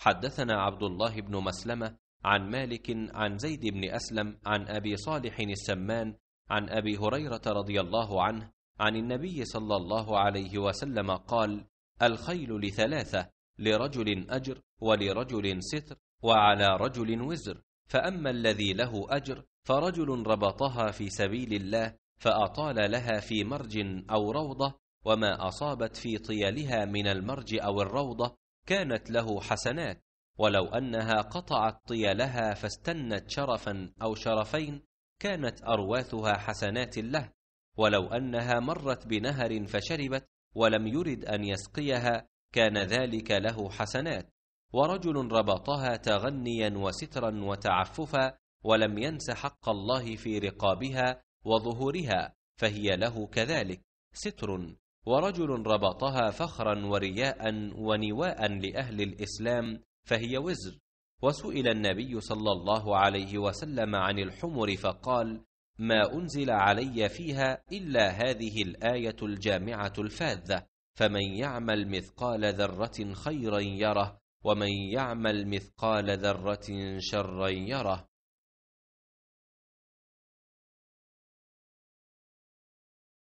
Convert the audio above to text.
حدثنا عبد الله بن مسلمة عن مالك عن زيد بن أسلم عن أبي صالح السمان عن أبي هريرة رضي الله عنه عن النبي صلى الله عليه وسلم قال الخيل لثلاثة لرجل أجر ولرجل ستر وعلى رجل وزر فأما الذي له أجر فرجل ربطها في سبيل الله فأطال لها في مرج أو روضة وما أصابت في طيلها من المرج أو الروضة كانت له حسنات ولو انها قطعت طيلها فاستنت شرفا او شرفين كانت ارواثها حسنات له ولو انها مرت بنهر فشربت ولم يرد ان يسقيها كان ذلك له حسنات ورجل ربطها تغنيا وسترا وتعففا ولم ينس حق الله في رقابها وظهورها فهي له كذلك ستر ورجل ربطها فخرا ورياء ونواء لأهل الإسلام فهي وزر وسئل النبي صلى الله عليه وسلم عن الحمر فقال ما أنزل علي فيها إلا هذه الآية الجامعة الفاذة فمن يعمل مثقال ذرة خيرا يره ومن يعمل مثقال ذرة شرا يره